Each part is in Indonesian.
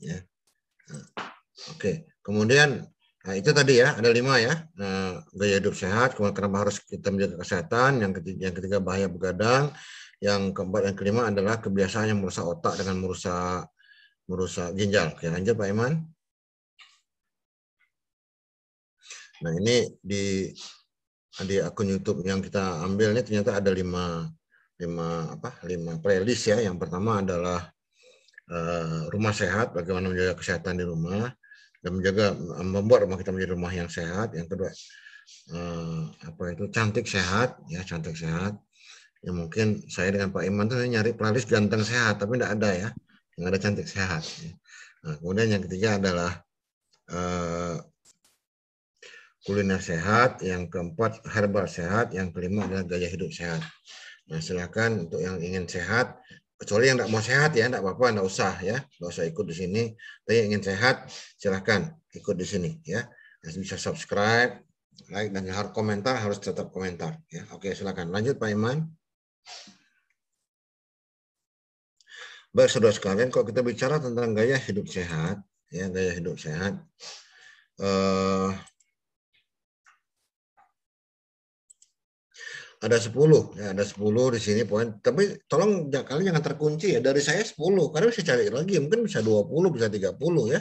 Ya. Nah, oke, kemudian nah itu tadi ya ada lima ya nah, gaya hidup sehat, kenapa harus kita menjaga kesehatan, yang ketiga, yang ketiga bahaya begadang, yang keempat dan kelima adalah kebiasaan yang merusak otak dengan merusak merusak ginjal. Oke, lanjut Pak Iman. Nah ini di di akun YouTube yang kita ambil ini ternyata ada lima lima apa lima playlist ya. Yang pertama adalah Eh, rumah sehat, bagaimana menjaga kesehatan di rumah dan menjaga membuat rumah kita menjadi rumah yang sehat. Yang kedua eh, apa itu cantik sehat ya cantik sehat. Ya mungkin saya dengan Pak Iman tuh nyari playlist ganteng sehat tapi tidak ada ya yang ada cantik sehat. Ya. Nah, kemudian yang ketiga adalah eh, kuliner sehat, yang keempat herbal sehat, yang kelima adalah gaya hidup sehat. Nah, silakan untuk yang ingin sehat kecuali yang tidak mau sehat ya tidak apa-apa tidak usah ya tidak usah ikut di sini tapi yang ingin sehat silahkan ikut di sini ya bisa subscribe like dan harus komentar harus tetap komentar ya oke silahkan lanjut Pak Iman Baik saudara sekalian, kalau kita bicara tentang gaya hidup sehat, ya gaya hidup sehat, eh, ada 10 ya ada 10 di sini poin tapi tolong ya, jangan terkunci ya dari saya 10 karena bisa cari lagi mungkin bisa 20 bisa 30 ya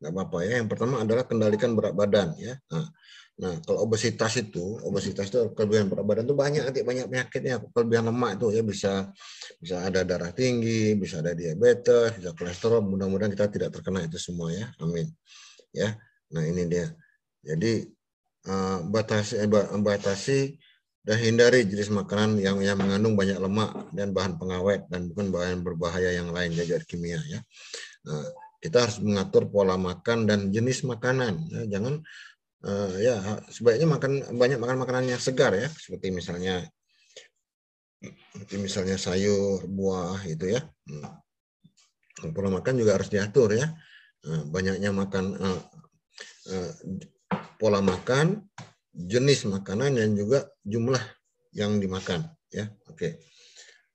nggak apa-apa ya yang pertama adalah kendalikan berat badan ya nah, nah kalau obesitas itu obesitas itu kelebihan berat badan itu banyak nanti banyak penyakitnya kelebihan lemak itu ya bisa bisa ada darah tinggi bisa ada diabetes bisa kolesterol mudah-mudahan kita tidak terkena itu semua ya amin ya nah ini dia jadi eh, batasi eh, batasi dan hindari jenis makanan yang, yang mengandung banyak lemak dan bahan pengawet dan bukan bahan berbahaya yang lain jajar ya, kimia ya. Nah, kita harus mengatur pola makan dan jenis makanan. Ya, jangan uh, ya sebaiknya makan banyak makan makanan yang segar ya, seperti misalnya seperti misalnya sayur, buah itu ya. Hmm. Pola makan juga harus diatur ya. Nah, banyaknya makan uh, uh, pola makan jenis makanan dan juga jumlah yang dimakan ya oke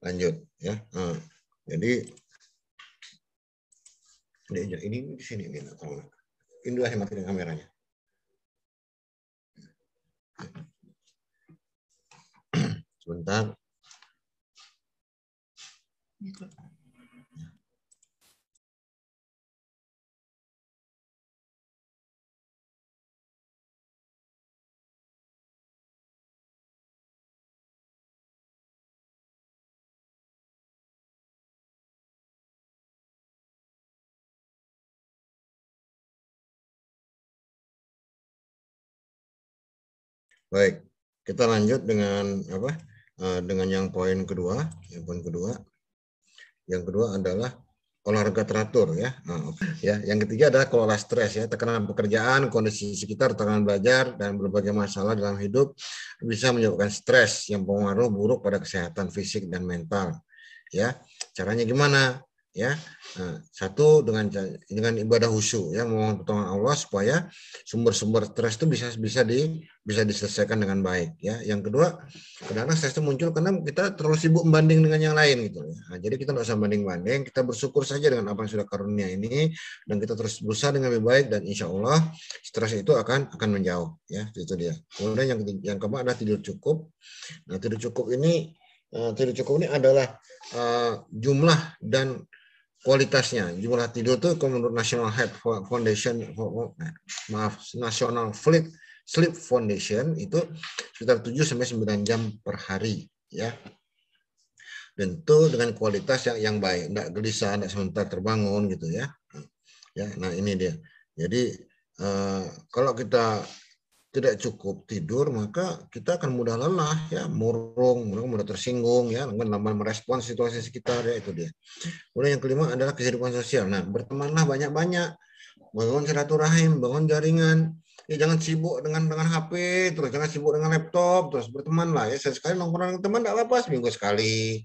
lanjut ya nah, jadi ini ini di sini ini inilah hemat dengan kameranya sebentar Baik, kita lanjut dengan apa? Eh, dengan yang poin kedua, yang poin kedua. Yang kedua adalah olahraga teratur ya. Nah, ya, yang ketiga adalah kelola stres ya, tekanan pekerjaan, kondisi sekitar, tekanan belajar dan berbagai masalah dalam hidup bisa menyebabkan stres yang berpengaruh buruk pada kesehatan fisik dan mental. Ya, caranya gimana? ya nah, satu dengan dengan ibadah husu ya memohon pertolongan Allah supaya sumber-sumber stres itu bisa bisa di bisa diselesaikan dengan baik ya yang kedua karena stres itu muncul karena kita terlalu sibuk membanding dengan yang lain gitu ya nah, jadi kita nggak usah banding-banding kita bersyukur saja dengan apa yang sudah karunia ini dan kita terus berusaha dengan lebih baik dan insya Allah stres itu akan akan menjauh ya itu dia kemudian yang yang keempat adalah tidur cukup nah tidur cukup ini eh, tidur cukup ini adalah uh, jumlah dan kualitasnya jumlah tidur itu menurut National Health Foundation maaf National Sleep Sleep Foundation itu sekitar 7 sampai 9 jam per hari ya tentu dengan kualitas yang yang baik tidak gelisah tidak sebentar terbangun gitu ya ya nah ini dia jadi eh, kalau kita tidak cukup tidur maka kita akan mudah lelah ya murung mudah mudah tersinggung ya lambat merespon situasi sekitar ya itu dia kemudian yang kelima adalah kehidupan sosial nah bertemanlah banyak banyak bangun silaturahim bangun jaringan ya jangan sibuk dengan dengan HP terus jangan sibuk dengan laptop terus bertemanlah ya sekali nongkrong dengan teman tidak apa apa seminggu sekali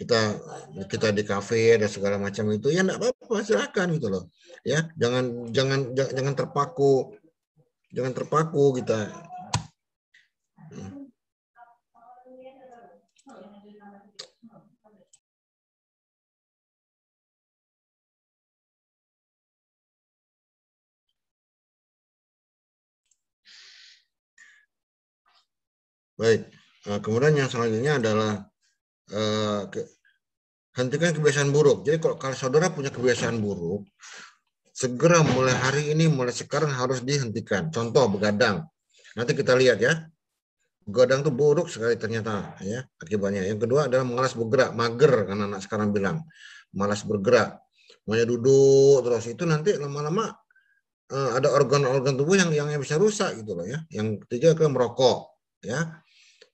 kita kita di kafe ada segala macam itu ya tidak apa-apa silakan gitu loh ya jangan jangan jangan terpaku Jangan terpaku kita. Baik, eh, kemudian yang selanjutnya adalah eh, ke, hentikan kebiasaan buruk. Jadi kalau saudara punya kebiasaan buruk, segera mulai hari ini, mulai sekarang harus dihentikan. Contoh begadang. Nanti kita lihat ya. Begadang itu buruk sekali ternyata ya akibatnya. Yang kedua adalah malas bergerak, mager karena anak sekarang bilang. Malas bergerak, maunya duduk terus itu nanti lama-lama uh, ada organ-organ tubuh yang yang bisa rusak gitu loh ya. Yang ketiga ke merokok ya.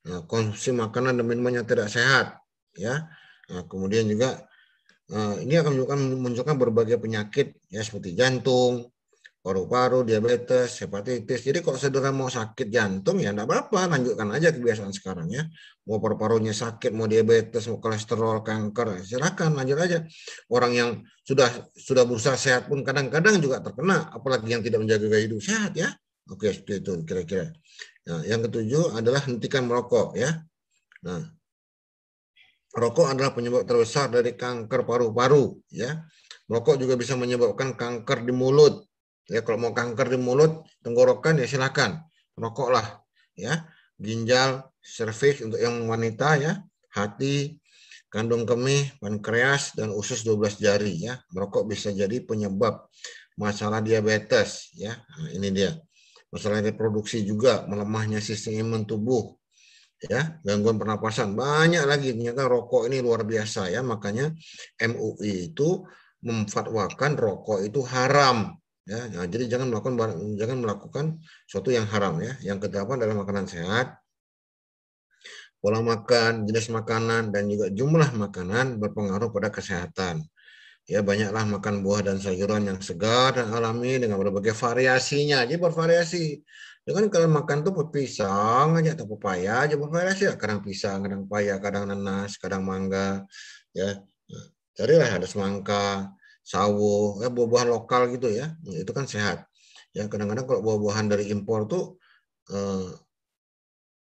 Nah, konsumsi makanan dan minuman yang tidak sehat ya. Nah, kemudian juga Eh, ini akan menunjukkan munculkan berbagai penyakit ya seperti jantung, paru-paru, diabetes, hepatitis. Jadi kalau saudara mau sakit jantung ya enggak apa-apa, lanjutkan aja kebiasaan sekarang ya. Mau paru-parunya sakit, mau diabetes, mau kolesterol, kanker, ya silakan lanjut aja. Orang yang sudah sudah berusaha sehat pun kadang-kadang juga terkena, apalagi yang tidak menjaga gaya hidup sehat ya. Oke, seperti itu kira-kira. Nah, yang ketujuh adalah hentikan merokok ya. Nah, Rokok adalah penyebab terbesar dari kanker paru-paru, ya. Rokok juga bisa menyebabkan kanker di mulut. Ya, kalau mau kanker di mulut, tenggorokan ya silakan. Rokoklah, ya. Ginjal, serviks untuk yang wanita ya, hati, kandung kemih, pankreas dan usus 12 jari ya. Merokok bisa jadi penyebab masalah diabetes ya. Nah, ini dia. Masalah reproduksi juga melemahnya sistem imun tubuh ya gangguan pernapasan banyak lagi ternyata rokok ini luar biasa ya makanya MUI itu memfatwakan rokok itu haram ya nah, jadi jangan melakukan jangan melakukan sesuatu yang haram ya yang kedelapan adalah makanan sehat pola makan jenis makanan dan juga jumlah makanan berpengaruh pada kesehatan ya banyaklah makan buah dan sayuran yang segar dan alami dengan berbagai variasinya jadi bervariasi dengan ya kalau makan tuh pisang aja atau pepaya aja pepaya ya kadang pisang, kadang pepaya, kadang nanas, kadang mangga ya. Carilah ada semangka, sawo, ya buah-buahan lokal gitu ya. Itu kan sehat. Ya kadang-kadang kalau buah-buahan dari impor tuh eh,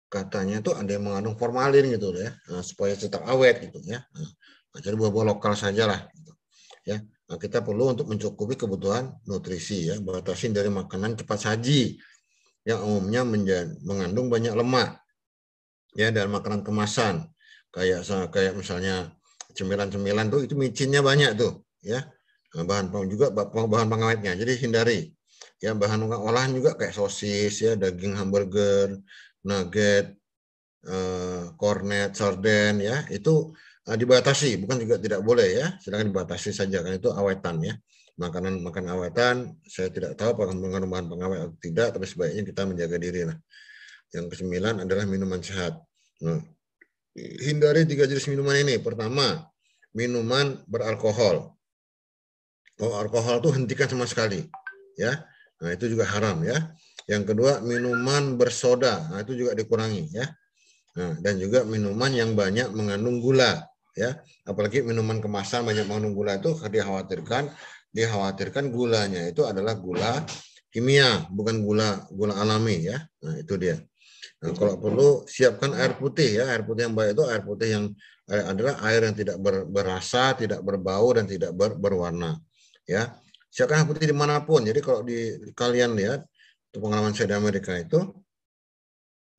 katanya tuh ada yang mengandung formalin gitu ya, nah, supaya tetap awet gitu ya. Nah, jadi buah-buah lokal sajalah gitu. Ya. Nah, kita perlu untuk mencukupi kebutuhan nutrisi ya, batasin dari makanan cepat saji yang umumnya mengandung banyak lemak ya dan makanan kemasan kayak kayak misalnya cemilan-cemilan tuh itu micinnya banyak tuh ya nah, bahan juga bahan pengawetnya jadi hindari ya bahan olahan juga kayak sosis ya daging hamburger nugget kornet eh, sarden ya itu eh, dibatasi bukan juga tidak boleh ya silakan dibatasi saja kan itu awetan ya makanan makan awetan saya tidak tahu apakah mengandung pengawet atau tidak tapi sebaiknya kita menjaga diri nah yang kesembilan adalah minuman sehat nah, hindari tiga jenis minuman ini pertama minuman beralkohol kalau alkohol tuh hentikan sama sekali ya nah itu juga haram ya yang kedua minuman bersoda nah itu juga dikurangi ya nah, dan juga minuman yang banyak mengandung gula ya apalagi minuman kemasan banyak mengandung gula itu dikhawatirkan dikhawatirkan gulanya itu adalah gula kimia, bukan gula gula alami ya. Nah, itu dia. Nah, kalau perlu siapkan air putih ya. Air putih yang baik itu air putih yang eh, adalah air yang tidak ber, berasa, tidak berbau dan tidak ber, berwarna. Ya. Siapkan air putih dimanapun. Jadi kalau di kalian lihat pengalaman saya di Amerika itu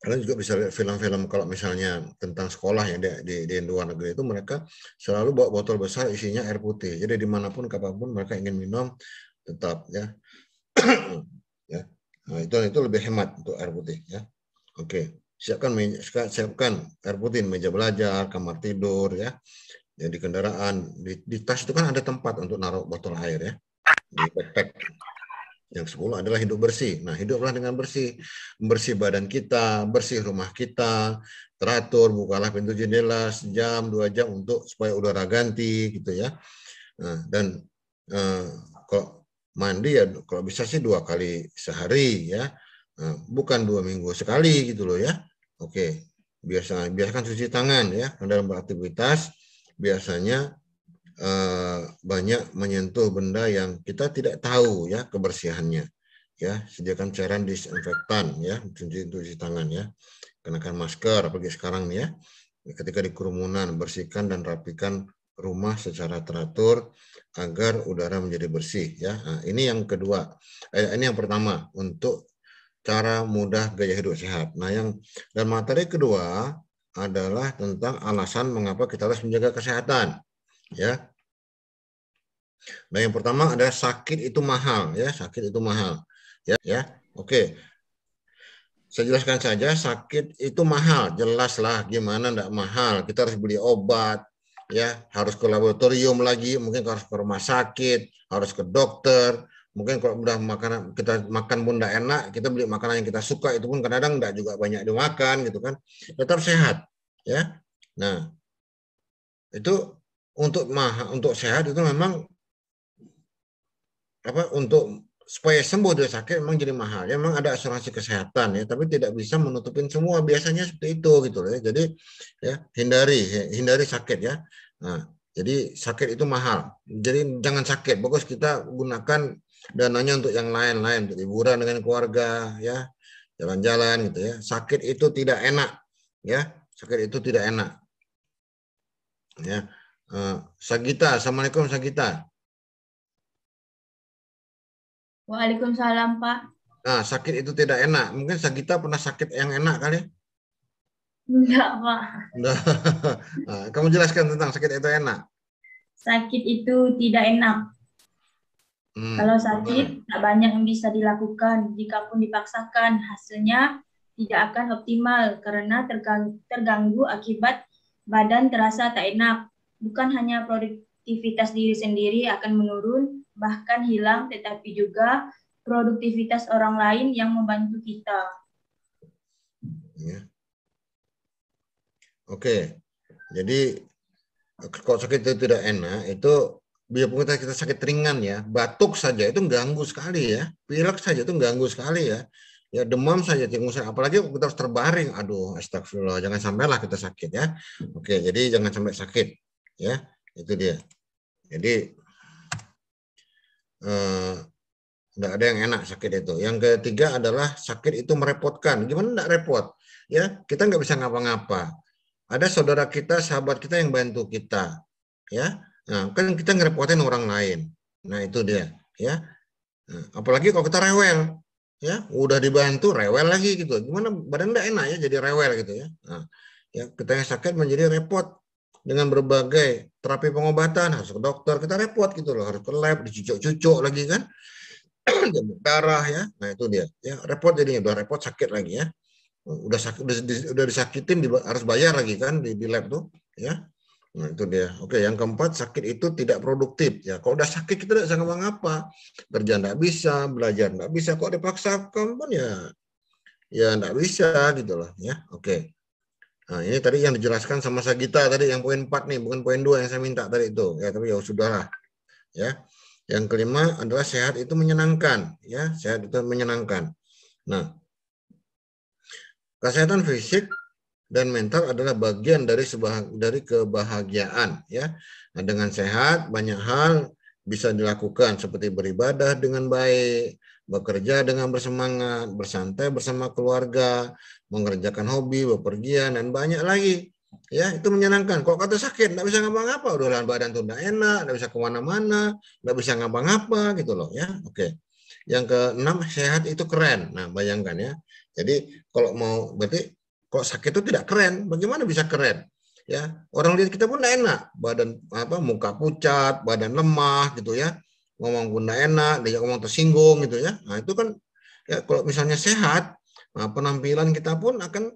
kalian juga bisa lihat film-film kalau misalnya tentang sekolah yang di, di, di luar negeri itu mereka selalu bawa botol besar isinya air putih jadi dimanapun kapanpun mereka ingin minum tetap ya ya nah, itu itu lebih hemat untuk air putih ya oke siapkan meja, siapkan air putih meja belajar kamar tidur ya jadi kendaraan di, di tas itu kan ada tempat untuk naruh botol air ya di backpack yang sepuluh adalah hidup bersih. Nah, hiduplah dengan bersih. Bersih badan kita, bersih rumah kita, teratur, bukalah pintu jendela sejam, dua jam untuk supaya udara ganti, gitu ya. Nah, dan eh, kalau mandi ya kalau bisa sih dua kali sehari ya. Nah, bukan dua minggu sekali gitu loh ya. Oke, biasa biasakan cuci tangan ya dalam beraktivitas biasanya eh, banyak menyentuh benda yang kita tidak tahu ya kebersihannya ya sediakan cairan disinfektan ya cuci cuci tangan ya kenakan masker apalagi sekarang nih ya ketika di kerumunan bersihkan dan rapikan rumah secara teratur agar udara menjadi bersih ya nah, ini yang kedua eh, ini yang pertama untuk cara mudah gaya hidup sehat nah yang dan materi kedua adalah tentang alasan mengapa kita harus menjaga kesehatan ya Nah, yang pertama ada sakit itu mahal ya, sakit itu mahal. Ya, ya. Oke. Saya jelaskan saja sakit itu mahal, jelaslah gimana enggak mahal. Kita harus beli obat ya, harus ke laboratorium lagi, mungkin harus ke rumah sakit, harus ke dokter. Mungkin kalau udah makanan kita makan pun enggak enak, kita beli makanan yang kita suka itu pun kadang-kadang enggak juga banyak dimakan gitu kan. Tetap sehat ya. Nah, itu untuk mahal, untuk sehat itu memang apa untuk supaya sembuh dari sakit memang jadi mahal. Ya, memang ada asuransi kesehatan ya, tapi tidak bisa menutupin semua. Biasanya seperti itu gitu loh. Ya. Jadi ya hindari hindari sakit ya. Nah, jadi sakit itu mahal. Jadi jangan sakit. Bagus kita gunakan dananya untuk yang lain-lain, untuk liburan dengan keluarga ya, jalan-jalan gitu ya. Sakit itu tidak enak ya. Sakit itu tidak enak. Ya. Uh, Sagita, Assalamualaikum Sagita. Waalaikumsalam, Pak. Nah, sakit itu tidak enak. Mungkin Sagita pernah sakit yang enak kali ya? Enggak, Pak. Nah, kamu jelaskan tentang sakit itu enak. Sakit itu tidak enak. Hmm. Kalau sakit, tak banyak yang bisa dilakukan. Jika pun dipaksakan, hasilnya tidak akan optimal karena terganggu akibat badan terasa tak enak. Bukan hanya produktivitas diri sendiri akan menurun, bahkan hilang, tetapi juga produktivitas orang lain yang membantu kita. Ya. Oke, jadi kalau sakit itu tidak enak, itu biarpun kita, kita sakit ringan ya, batuk saja itu ganggu sekali ya, pilek saja itu ganggu sekali ya, ya demam saja tingusan, apalagi kita harus terbaring, aduh astagfirullah, jangan sampailah kita sakit ya. Oke, jadi jangan sampai sakit ya, itu dia. Jadi Eh, nggak ada yang enak sakit itu. Yang ketiga adalah sakit itu merepotkan. Gimana nggak repot? Ya kita nggak bisa ngapa-ngapa. Ada saudara kita, sahabat kita yang bantu kita, ya. Nah, kan kita ngerepotin orang lain. Nah itu dia, ya. Nah, apalagi kalau kita rewel, ya udah dibantu rewel lagi gitu. Gimana badan nggak enak ya jadi rewel gitu ya. Nah, ya kita yang sakit menjadi repot dengan berbagai terapi pengobatan harus ke dokter kita repot gitu loh harus ke lab dicucuk-cucuk lagi kan darah ya nah itu dia ya repot jadinya udah repot sakit lagi ya udah sakit udah, udah disakitin harus bayar lagi kan di, di lab tuh ya Nah, itu dia. Oke, yang keempat, sakit itu tidak produktif. Ya, kalau udah sakit kita tidak sanggup ngomong apa. Kerja tidak bisa, belajar tidak bisa. Kok dipaksa pun ya, ya tidak bisa gitu loh. Ya, oke. Nah, ini tadi yang dijelaskan sama Sagita tadi yang poin 4 nih, bukan poin 2 yang saya minta tadi itu. Ya, tapi ya sudahlah. Ya. Yang kelima adalah sehat itu menyenangkan, ya. Sehat itu menyenangkan. Nah, kesehatan fisik dan mental adalah bagian dari sebuah dari kebahagiaan, ya. Nah, dengan sehat banyak hal bisa dilakukan seperti beribadah dengan baik, bekerja dengan bersemangat, bersantai bersama keluarga, mengerjakan hobi, bepergian, dan banyak lagi. Ya, itu menyenangkan. kok kata sakit, nggak bisa ngapa-ngapa, udah lahan badan tuh nggak enak, nggak bisa kemana-mana, nggak bisa ngapa-ngapa gitu loh. Ya, oke. Yang keenam, sehat itu keren. Nah, bayangkan ya. Jadi kalau mau berarti kok sakit itu tidak keren, bagaimana bisa keren? Ya, orang lihat kita pun enak, badan apa muka pucat, badan lemah gitu ya ngomong pun enak, dia ngomong tersinggung gitu ya. Nah itu kan ya kalau misalnya sehat, nah, penampilan kita pun akan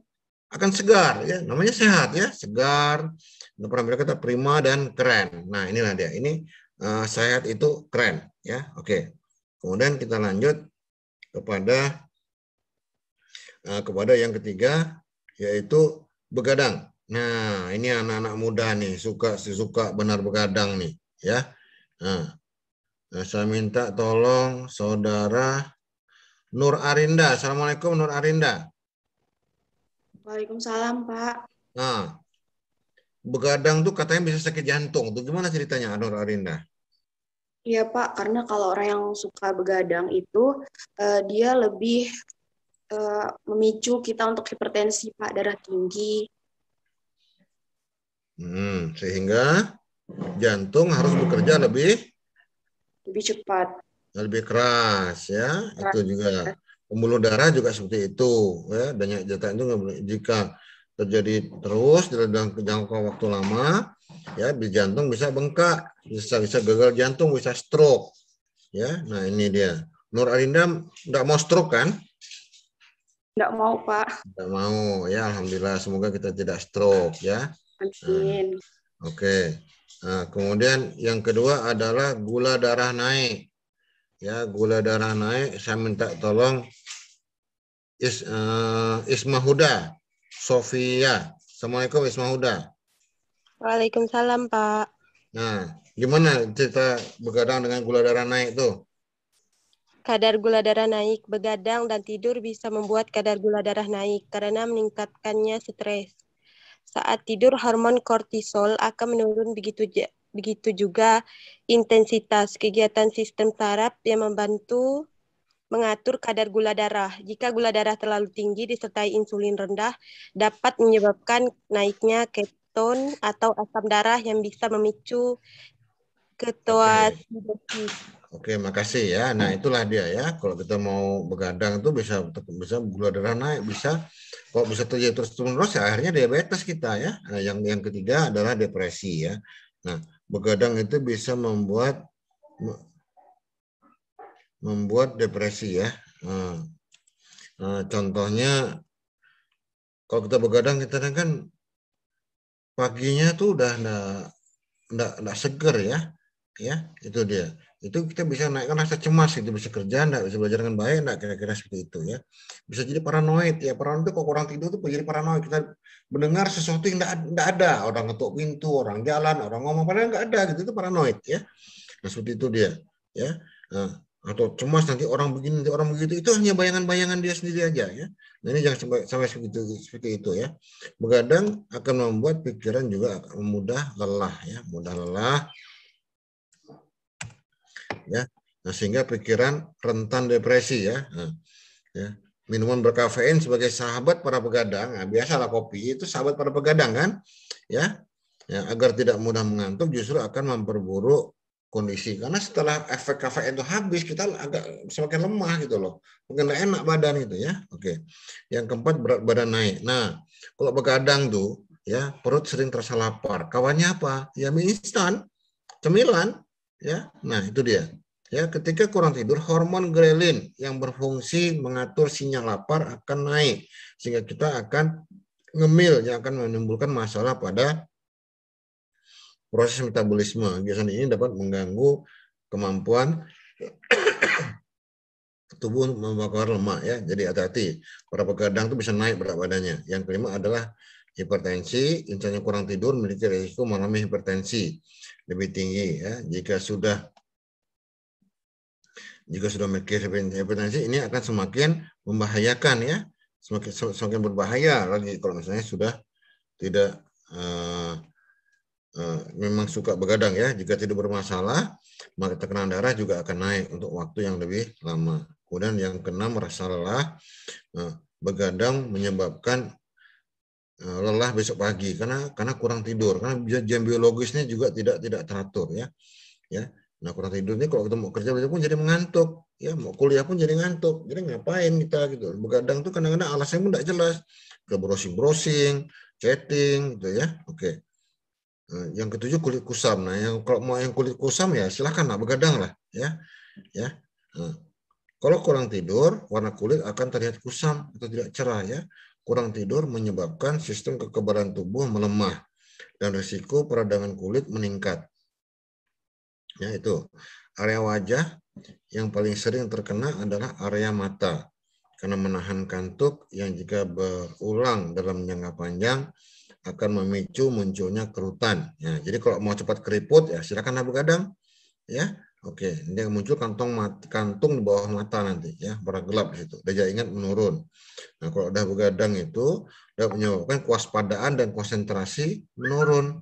akan segar ya, namanya sehat ya, segar, penampilan kita prima dan keren. Nah inilah dia, ini uh, sehat itu keren ya, oke. Kemudian kita lanjut kepada uh, kepada yang ketiga yaitu begadang. Nah ini anak-anak muda nih suka suka benar begadang nih ya. Nah, Eh, saya minta tolong saudara Nur Arinda. Assalamualaikum Nur Arinda. Waalaikumsalam Pak. Nah, begadang tuh katanya bisa sakit jantung. Tuh gimana ceritanya Nur Arinda? Iya Pak, karena kalau orang yang suka begadang itu uh, dia lebih uh, memicu kita untuk hipertensi Pak, darah tinggi. Hmm, sehingga jantung harus bekerja lebih lebih cepat lebih keras ya keras. itu juga pembuluh darah juga seperti itu ya banyak jatah itu jika terjadi terus dalam jangka waktu lama ya di jantung bisa bengkak bisa bisa gagal jantung bisa stroke ya nah ini dia Nur Arinda nggak mau stroke kan nggak mau pak nggak mau ya alhamdulillah semoga kita tidak stroke ya amin nah, oke okay. Nah, kemudian yang kedua adalah gula darah naik. Ya, gula darah naik saya minta tolong Is, uh, Isma Sofia. Assalamualaikum Isma Huda. Waalaikumsalam Pak. Nah, gimana cerita begadang dengan gula darah naik tuh? Kadar gula darah naik, begadang dan tidur bisa membuat kadar gula darah naik karena meningkatkannya stres. Saat tidur hormon kortisol akan menurun begitu begitu juga intensitas kegiatan sistem saraf yang membantu mengatur kadar gula darah. Jika gula darah terlalu tinggi disertai insulin rendah dapat menyebabkan naiknya keton atau asam darah yang bisa memicu ketoasidosis. Oke, makasih ya. Nah, itulah dia ya. Kalau kita mau begadang itu bisa bisa gula darah naik, bisa Kok bisa terjadi terus menerus ya akhirnya diabetes kita ya. Nah, yang yang ketiga adalah depresi ya. Nah, begadang itu bisa membuat membuat depresi ya. Nah, nah, contohnya kalau kita begadang kita kan paginya tuh udah enggak enggak seger ya. Ya, itu dia itu kita bisa naikkan rasa cemas itu bisa kerja enggak bisa belajar dengan baik enggak kira-kira seperti itu ya bisa jadi paranoid ya paranoid itu kalau orang tidur itu menjadi paranoid kita mendengar sesuatu yang enggak, enggak ada orang ngetuk pintu orang jalan orang ngomong padahal enggak ada gitu itu paranoid ya nah seperti itu dia ya nah, atau cemas nanti orang begini nanti orang begitu itu hanya bayangan-bayangan dia sendiri aja ya nah ini jangan sampai, sampai seperti seperti itu ya begadang akan membuat pikiran juga mudah lelah ya mudah lelah ya. Nah, sehingga pikiran rentan depresi ya. Nah, ya. Minuman berkafein sebagai sahabat para pegadang, nah, biasalah kopi itu sahabat para pegadang kan, ya. ya. Agar tidak mudah mengantuk justru akan memperburuk kondisi karena setelah efek kafein itu habis kita agak semakin lemah gitu loh mungkin enak badan itu ya oke yang keempat berat badan naik nah kalau begadang tuh ya perut sering terasa lapar kawannya apa ya mie instan cemilan Ya, nah itu dia. Ya, ketika kurang tidur, hormon grelin yang berfungsi mengatur sinyal lapar akan naik sehingga kita akan ngemil yang akan menimbulkan masalah pada proses metabolisme. Biasanya ini dapat mengganggu kemampuan tubuh untuk membakar lemak ya. Jadi hati-hati. Para pegadang itu bisa naik berat badannya. Yang kelima adalah hipertensi, insan yang kurang tidur memiliki risiko mengalami hipertensi lebih tinggi ya. Jika sudah jika sudah memiliki hipertensi ini akan semakin membahayakan ya, semakin semakin berbahaya lagi kalau misalnya sudah tidak uh, uh, memang suka begadang ya. Jika tidak bermasalah, maka tekanan darah juga akan naik untuk waktu yang lebih lama. Kemudian yang keenam rasa lelah uh, begadang menyebabkan Eh, lelah besok pagi karena karena kurang tidur karena jam biologisnya juga tidak tidak teratur ya ya nah kurang tidur ini kalau kita mau kerja pun jadi mengantuk ya mau kuliah pun jadi ngantuk jadi ngapain kita gitu begadang tuh kadang-kadang alasannya pun tidak jelas ke browsing browsing chatting gitu ya oke okay. Eh, yang ketujuh kulit kusam nah yang kalau mau yang kulit kusam ya silahkan lah begadang lah ya ya nah, kalau kurang tidur warna kulit akan terlihat kusam atau tidak cerah ya Kurang tidur menyebabkan sistem kekebalan tubuh melemah dan risiko peradangan kulit meningkat. Ya itu. Area wajah yang paling sering terkena adalah area mata karena menahan kantuk yang jika berulang dalam jangka panjang akan memicu munculnya kerutan. Ya, jadi kalau mau cepat keriput ya silakan abu gadang ya Oke, ini yang muncul kantong mati, kantung di bawah mata nanti ya, warna gelap di situ. Daya ingat menurun. Nah, kalau udah begadang itu dia menyebabkan kewaspadaan dan konsentrasi menurun.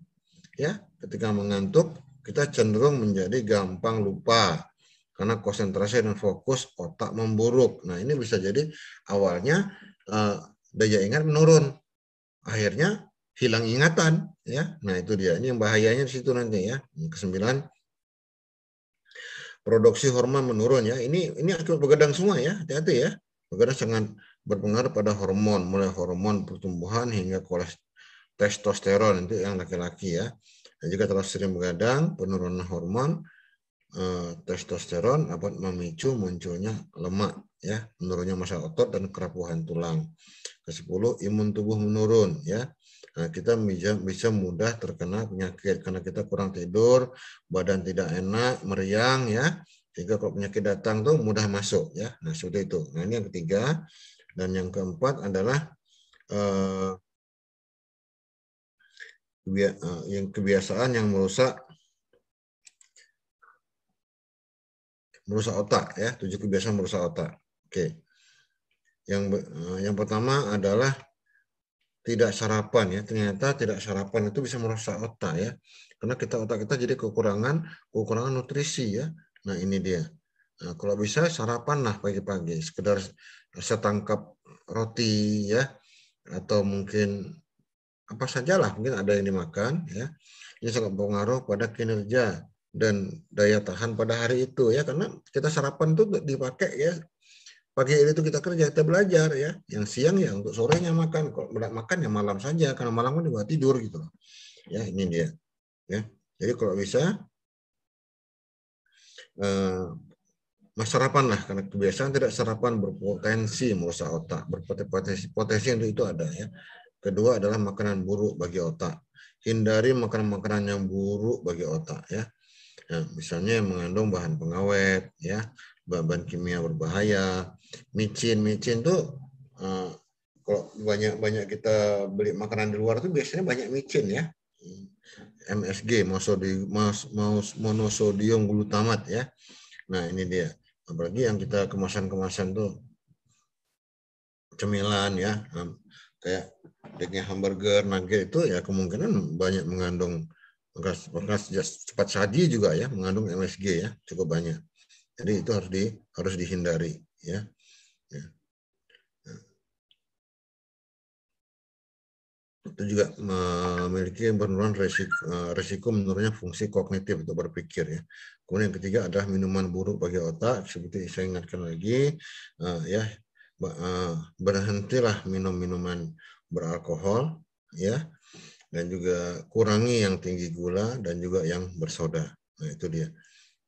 Ya, ketika mengantuk kita cenderung menjadi gampang lupa karena konsentrasi dan fokus otak memburuk. Nah, ini bisa jadi awalnya eh, daya ingat menurun. Akhirnya hilang ingatan ya. Nah, itu dia. Ini yang bahayanya di situ nanti ya. Yang kesembilan produksi hormon menurun ya. Ini ini akibat begadang semua ya, hati-hati ya. Begadang sangat berpengaruh pada hormon, mulai hormon pertumbuhan hingga kolesterol testosteron itu yang laki-laki ya. Dan juga terlalu sering begadang, penurunan hormon eh, testosteron dapat memicu munculnya lemak ya, menurunnya massa otot dan kerapuhan tulang. ke Kesepuluh, imun tubuh menurun ya. Nah, kita bisa, bisa mudah terkena penyakit karena kita kurang tidur, badan tidak enak, meriang ya. Jika kalau penyakit datang tuh mudah masuk ya. Nah, sudah itu. Nah, ini yang ketiga dan yang keempat adalah eh, eh, yang kebiasaan yang merusak merusak otak ya, tujuh kebiasaan merusak otak. Oke. Yang eh, yang pertama adalah tidak sarapan ya ternyata tidak sarapan itu bisa merusak otak ya karena kita otak kita jadi kekurangan kekurangan nutrisi ya nah ini dia nah, kalau bisa sarapan lah pagi-pagi sekedar setangkap roti ya atau mungkin apa sajalah mungkin ada yang dimakan ya ini sangat berpengaruh pada kinerja dan daya tahan pada hari itu ya karena kita sarapan tuh dipakai ya pagi hari itu kita kerja, kita belajar ya. Yang siang ya untuk sorenya makan. Kalau berat makan ya malam saja, karena malam kan juga tidur gitu Ya ini dia. Ya. Jadi kalau bisa eh, sarapan lah, karena kebiasaan tidak sarapan berpotensi merusak otak. Berpotensi potensi untuk itu ada ya. Kedua adalah makanan buruk bagi otak. Hindari makanan-makanan yang buruk bagi otak ya. Nah, misalnya yang mengandung bahan pengawet ya bahan kimia berbahaya, micin, micin tuh eh, kalau banyak banyak kita beli makanan di luar tuh biasanya banyak micin ya. MSG, monosodium glutamat ya. Nah ini dia. Apalagi yang kita kemasan-kemasan tuh cemilan ya, kayak daging hamburger, nugget itu ya kemungkinan banyak mengandung bekas bekas cepat saji juga ya mengandung MSG ya cukup banyak. Jadi itu harus di harus dihindari ya. ya. ya. Itu juga memiliki penurunan resiko, eh, resiko menurunnya fungsi kognitif untuk berpikir ya. Kemudian yang ketiga adalah minuman buruk bagi otak seperti saya ingatkan lagi eh, ya eh, berhentilah minum minuman beralkohol ya dan juga kurangi yang tinggi gula dan juga yang bersoda. Nah itu dia.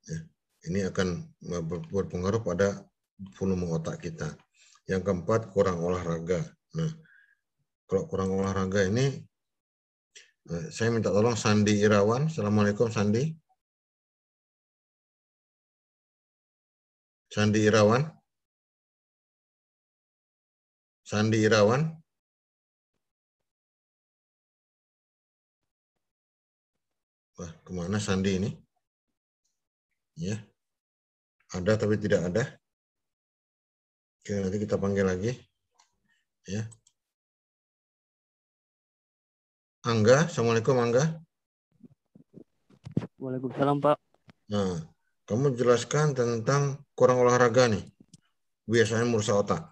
Ya. Ini akan berpengaruh pada volume otak kita. Yang keempat, kurang olahraga. Nah, kalau kurang olahraga ini, eh, saya minta tolong Sandi Irawan. Assalamualaikum, Sandi. Sandi Irawan. Sandi Irawan. Wah, kemana Sandi ini? ya ada tapi tidak ada oke nanti kita panggil lagi ya Angga assalamualaikum Angga Waalaikumsalam Pak nah kamu jelaskan tentang kurang olahraga nih biasanya merusak otak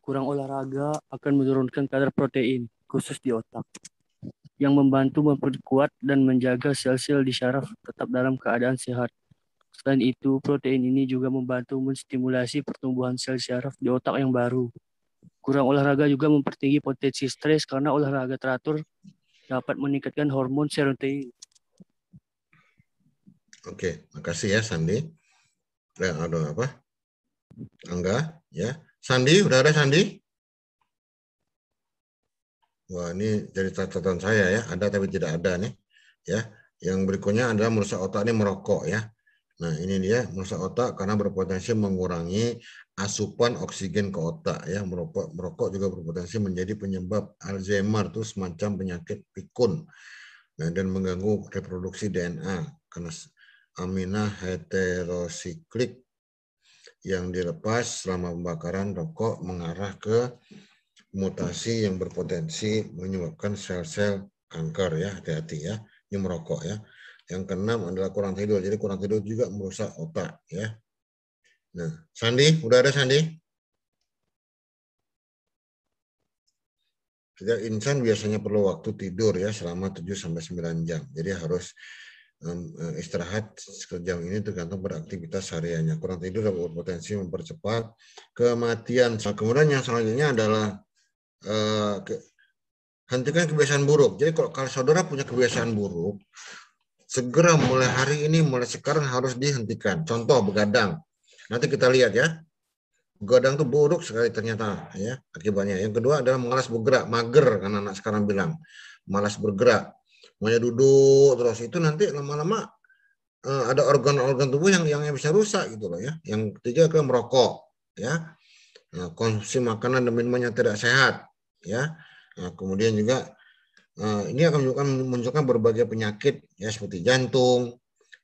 kurang olahraga akan menurunkan kadar protein khusus di otak yang membantu memperkuat dan menjaga sel-sel di syaraf tetap dalam keadaan sehat. Selain itu, protein ini juga membantu menstimulasi pertumbuhan sel syaraf di otak yang baru. Kurang olahraga juga mempertinggi potensi stres karena olahraga teratur dapat meningkatkan hormon serotonin. Oke, makasih ya Sandi. Ya, aduh apa? Angga, ya. Sandi, udah ada Sandi? Wah, ini jadi catatan saya ya. Ada tapi tidak ada nih. Ya, yang berikutnya adalah merusak otak ini merokok ya. Nah, ini dia merusak otak karena berpotensi mengurangi asupan oksigen ke otak ya. Merokok merokok juga berpotensi menjadi penyebab Alzheimer itu semacam penyakit pikun. Nah, dan mengganggu reproduksi DNA karena amina heterosiklik yang dilepas selama pembakaran rokok mengarah ke mutasi yang berpotensi menyebabkan sel-sel kanker ya, hati-hati ya, ini merokok ya. Yang keenam adalah kurang tidur. Jadi kurang tidur juga merusak otak ya. Nah, Sandi, udah ada Sandi? sejak insan biasanya perlu waktu tidur ya selama 7 sampai 9 jam. Jadi harus um, istirahat sekejam ini tergantung pada aktivitas hariannya. Kurang tidur dapat berpotensi mempercepat kematian. Kemudian yang selanjutnya adalah uh, ke, hentikan kebiasaan buruk. Jadi kalau, kalau saudara punya kebiasaan buruk, segera mulai hari ini, mulai sekarang harus dihentikan. Contoh begadang. Nanti kita lihat ya. Begadang itu buruk sekali ternyata ya akibatnya. Yang kedua adalah malas bergerak, mager karena anak sekarang bilang. Malas bergerak, maunya duduk terus itu nanti lama-lama eh, ada organ-organ tubuh yang yang bisa rusak gitu loh ya. Yang ketiga ke merokok ya. Eh, konsumsi makanan dan minuman yang tidak sehat ya. Nah, kemudian juga Eh, ini akan menunjukkan, menunjukkan berbagai penyakit ya seperti jantung,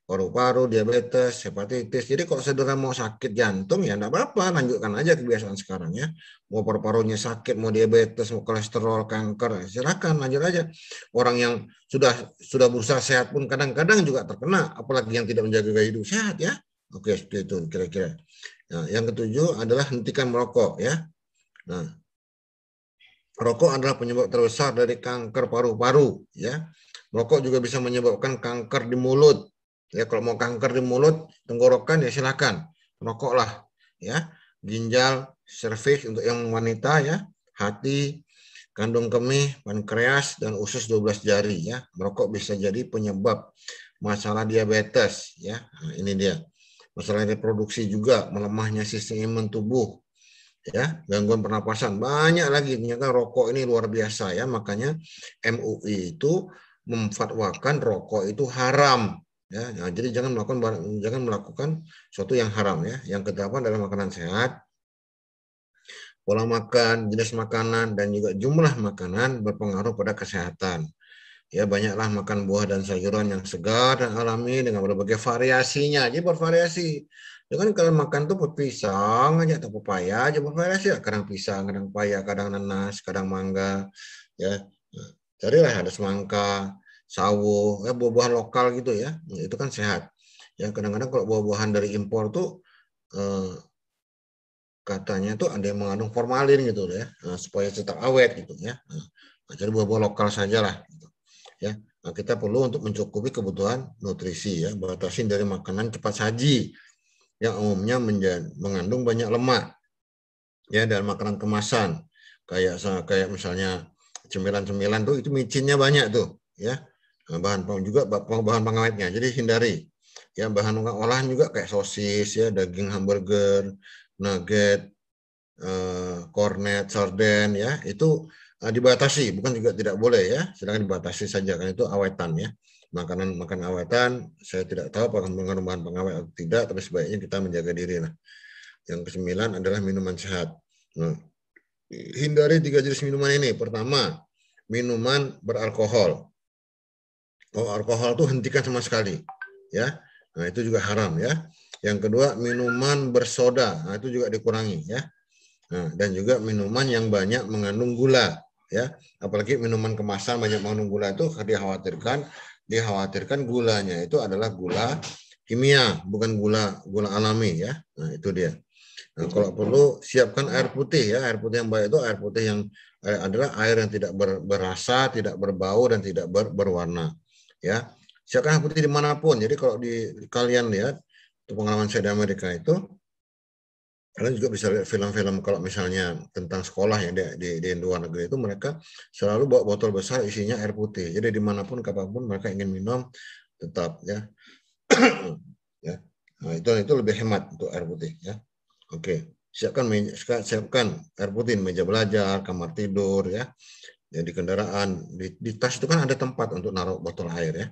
paru-paru, diabetes, hepatitis. Jadi kalau saudara mau sakit jantung ya enggak apa-apa, lanjutkan aja kebiasaan sekarang ya. Mau paru-parunya sakit, mau diabetes, mau kolesterol, kanker, ya, silakan lanjut aja. Orang yang sudah sudah berusaha sehat pun kadang-kadang juga terkena, apalagi yang tidak menjaga gaya hidup sehat ya. Oke, seperti itu kira-kira. Nah, yang ketujuh adalah hentikan merokok ya. Nah, Rokok adalah penyebab terbesar dari kanker paru-paru, ya. Rokok juga bisa menyebabkan kanker di mulut. Ya, kalau mau kanker di mulut, tenggorokan ya silakan. Rokoklah, ya. Ginjal, serviks untuk yang wanita ya, hati, kandung kemih, pankreas dan usus 12 jari ya. Rokok bisa jadi penyebab masalah diabetes ya. Nah, ini dia. Masalah reproduksi juga, melemahnya sistem imun tubuh, ya gangguan pernapasan banyak lagi ternyata rokok ini luar biasa ya makanya MUI itu memfatwakan rokok itu haram ya nah, jadi jangan melakukan jangan melakukan sesuatu yang haram ya yang kedelapan adalah makanan sehat pola makan jenis makanan dan juga jumlah makanan berpengaruh pada kesehatan ya banyaklah makan buah dan sayuran yang segar dan alami dengan berbagai variasinya jadi bervariasi dengan ya kan kalau makan tuh pisang aja atau pepaya aja pepaya sih ya. kadang pisang, kadang pepaya, kadang nanas, kadang mangga ya. Carilah ada semangka, sawo, ya buah-buahan lokal gitu ya. Itu kan sehat. Ya kadang-kadang kalau buah-buahan dari impor tuh eh, katanya tuh ada yang mengandung formalin gitu ya nah, supaya tetap awet gitu ya nah, jadi buah-buah lokal saja lah gitu. ya nah, kita perlu untuk mencukupi kebutuhan nutrisi ya batasin dari makanan cepat saji yang umumnya mengandung banyak lemak ya dan makanan kemasan kayak kayak misalnya cemilan-cemilan tuh itu micinnya banyak tuh ya nah, bahan juga bahan pengawetnya jadi hindari ya bahan olahan juga kayak sosis ya daging hamburger nugget kornet eh, sarden ya itu eh, dibatasi bukan juga tidak boleh ya sedangkan dibatasi saja kan itu awetan ya makanan makan awetan saya tidak tahu apakah mengandung bahan pengawet atau tidak tapi sebaiknya kita menjaga diri nah yang kesembilan adalah minuman sehat nah, hindari tiga jenis minuman ini pertama minuman beralkohol kalau oh, alkohol itu hentikan sama sekali ya nah itu juga haram ya yang kedua minuman bersoda nah itu juga dikurangi ya nah, dan juga minuman yang banyak mengandung gula ya apalagi minuman kemasan banyak mengandung gula itu dikhawatirkan dikhawatirkan gulanya itu adalah gula kimia, bukan gula gula alami ya. Nah, itu dia. Nah, kalau perlu siapkan air putih ya. Air putih yang baik itu air putih yang eh, adalah air yang tidak ber, berasa, tidak berbau dan tidak ber, berwarna. Ya. Siapkan air putih dimanapun. Jadi kalau di kalian lihat itu pengalaman saya di Amerika itu kalian juga bisa lihat film-film kalau misalnya tentang sekolah ya di, di, di luar negeri itu mereka selalu bawa botol besar isinya air putih jadi dimanapun kapanpun mereka ingin minum tetap ya ya nah, itu itu lebih hemat untuk air putih ya oke siapkan meja, siapkan air putih meja belajar kamar tidur ya jadi kendaraan di, di tas itu kan ada tempat untuk naruh botol air ya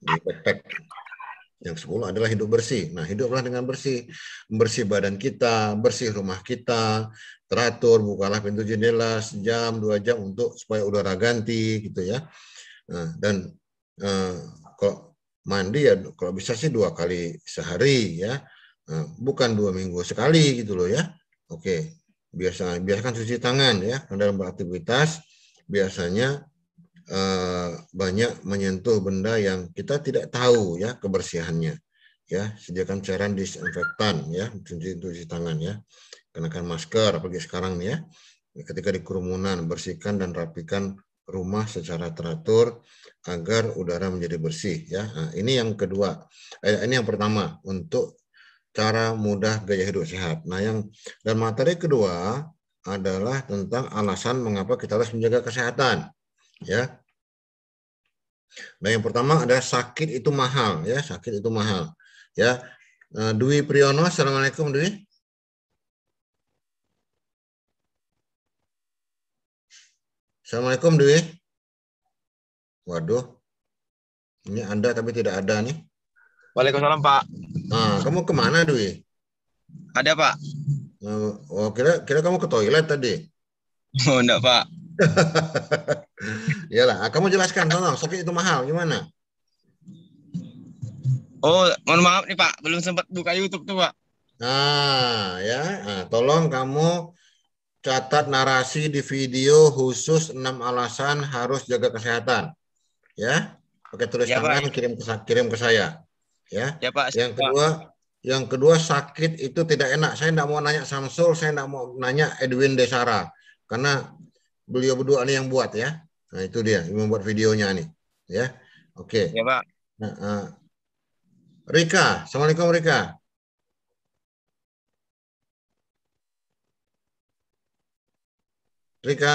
di backpack yang sepuluh adalah hidup bersih. Nah, hiduplah dengan bersih. Bersih badan kita, bersih rumah kita, teratur, bukalah pintu jendela sejam, dua jam untuk supaya udara ganti gitu ya. Nah, dan eh, kalau mandi ya kalau bisa sih dua kali sehari ya. Nah, bukan dua minggu sekali gitu loh ya. Oke, biasa biasakan cuci tangan ya dalam beraktivitas biasanya Eh, banyak menyentuh benda yang kita tidak tahu ya kebersihannya. Ya, sediakan cairan disinfektan ya, cuci cuci tangan ya. Kenakan masker apalagi sekarang ya. Ketika di kerumunan, bersihkan dan rapikan rumah secara teratur agar udara menjadi bersih ya. Nah, ini yang kedua. Eh, ini yang pertama untuk cara mudah gaya hidup sehat. Nah, yang dan materi kedua adalah tentang alasan mengapa kita harus menjaga kesehatan ya. Nah, yang pertama ada sakit itu mahal ya, sakit itu mahal. Ya. Eh, Dwi Priyono, Assalamualaikum Dwi. Assalamualaikum Dwi. Waduh. Ini Anda tapi tidak ada nih. Waalaikumsalam Pak. Nah, kamu kemana Dwi? Ada Pak. Eh, oh, kira kira kamu ke toilet tadi. Oh, enggak, Pak. Iyalah, ah, kamu jelaskan tolong, soket itu mahal gimana? Oh, mohon maaf nih Pak, belum sempat buka YouTube tuh Pak. Nah, ya, nah, tolong kamu catat narasi di video khusus enam alasan harus jaga kesehatan. Ya, pakai tulis ya, tangan kirim ke kirim ke saya. Ya. ya Pak. Yang kedua, yang kedua sakit itu tidak enak. Saya tidak mau nanya Samsul, saya tidak mau nanya Edwin Desara karena beliau berdua ini yang buat ya. Nah, itu dia membuat videonya nih, ya. Oke. Okay. Ya, Pak. Nah, uh, Rika, Assalamualaikum Rika. Rika.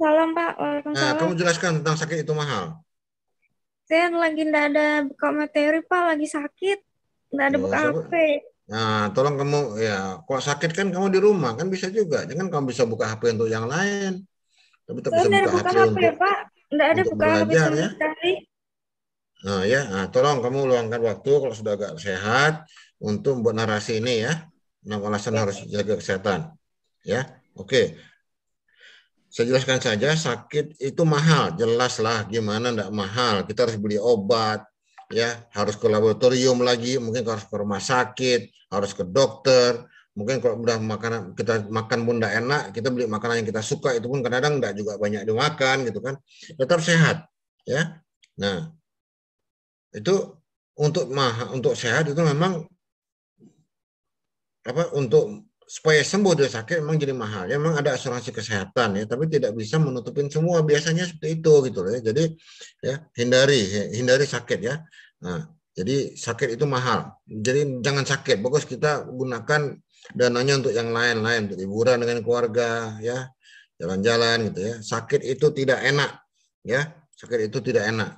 Salam Pak. Nah, kamu jelaskan tentang sakit itu mahal. Saya lagi tidak ada buka materi Pak, lagi sakit. Tidak ada ya, buka HP. Nah, tolong kamu ya, kalau sakit kan kamu di rumah kan bisa juga. Jangan kamu bisa buka HP untuk yang lain. Tapi tak bisa buka, ya, buka HP, HP untuk, ya, Pak. Enggak ada buka HP ya. Nah ya, nah, tolong kamu luangkan waktu kalau sudah agak sehat untuk buat narasi ini ya. Enam alasan iya. harus jaga kesehatan. Ya, oke. Saya jelaskan saja sakit itu mahal, jelaslah gimana enggak mahal. Kita harus beli obat, ya harus ke laboratorium lagi, mungkin harus ke rumah sakit, harus ke dokter, mungkin kalau udah makanan kita makan pun tidak enak kita beli makanan yang kita suka itu pun kadang-kadang tidak juga banyak dimakan gitu kan tetap sehat ya nah itu untuk maha untuk sehat itu memang apa untuk supaya sembuh dari sakit memang jadi mahal ya memang ada asuransi kesehatan ya tapi tidak bisa menutupin semua biasanya seperti itu gitu loh ya jadi ya hindari hindari sakit ya nah jadi sakit itu mahal jadi jangan sakit bagus kita gunakan dananya untuk yang lain-lain untuk liburan dengan keluarga ya jalan-jalan gitu ya sakit itu tidak enak ya sakit itu tidak enak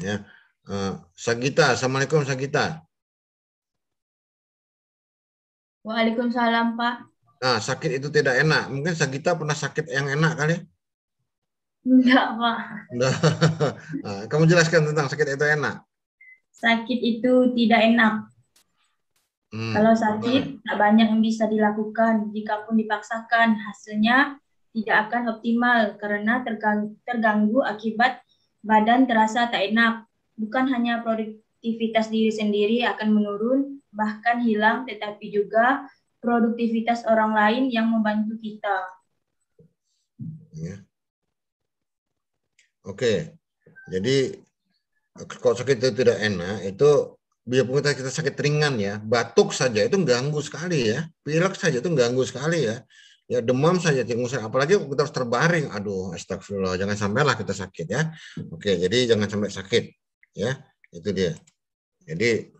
ya uh, Sagita assalamualaikum Sagita Waalaikumsalam Pak nah sakit itu tidak enak mungkin Sagita pernah sakit yang enak kali Enggak, Pak. nah, kamu jelaskan tentang sakit itu enak. Sakit itu tidak enak. Hmm. Kalau sakit, tak banyak yang bisa dilakukan. Jika pun dipaksakan, hasilnya tidak akan optimal karena terganggu, terganggu akibat badan terasa tak enak. Bukan hanya produktivitas diri sendiri akan menurun, bahkan hilang, tetapi juga produktivitas orang lain yang membantu kita. Ya. Oke, jadi kalau sakit itu tidak enak, itu biarpun kita, kita sakit ringan ya, batuk saja itu ganggu sekali ya, pilek saja itu ganggu sekali ya, ya demam saja tinggusan, apalagi kita harus terbaring, aduh astagfirullah, jangan sampailah kita sakit ya. Oke, jadi jangan sampai sakit ya, itu dia. Jadi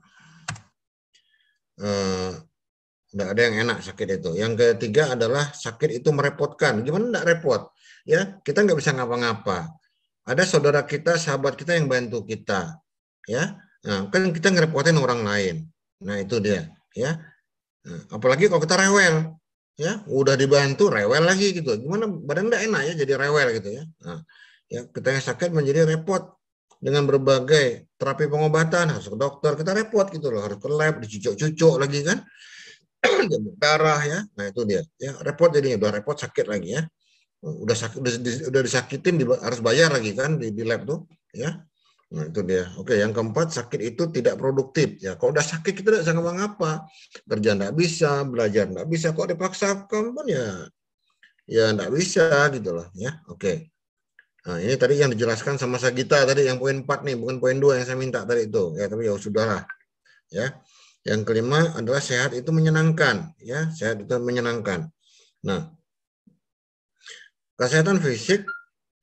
tidak eh, uh, ada yang enak sakit itu. Yang ketiga adalah sakit itu merepotkan. Gimana tidak repot? Ya, kita nggak bisa ngapa-ngapa. Ada saudara kita, sahabat kita yang bantu kita. Ya, Nah, kan kita ngerepotin orang lain. Nah, itu dia, ya. Nah, apalagi kalau kita rewel, ya, udah dibantu rewel lagi gitu. Gimana badan enggak enak ya jadi rewel gitu ya. Nah, ya kita yang sakit menjadi repot dengan berbagai terapi pengobatan harus ke dokter kita repot gitu loh harus ke lab dicucuk-cucuk lagi kan darah ya nah itu dia ya repot jadinya udah repot sakit lagi ya udah sakit udah, disakitin harus bayar lagi kan di, di lab tuh ya Nah, itu dia. Oke, yang keempat, sakit itu tidak produktif. Ya, kalau udah sakit kita tidak sanggup ngapa Kerja tidak bisa, belajar tidak bisa. Kok dipaksa pun ya, ya tidak bisa gitu loh. Ya, oke. Nah, ini tadi yang dijelaskan sama Sagita tadi yang poin 4 nih, bukan poin dua yang saya minta tadi itu. Ya, tapi ya sudahlah. Ya. Yang kelima adalah sehat itu menyenangkan, ya. Sehat itu menyenangkan. Nah, kesehatan fisik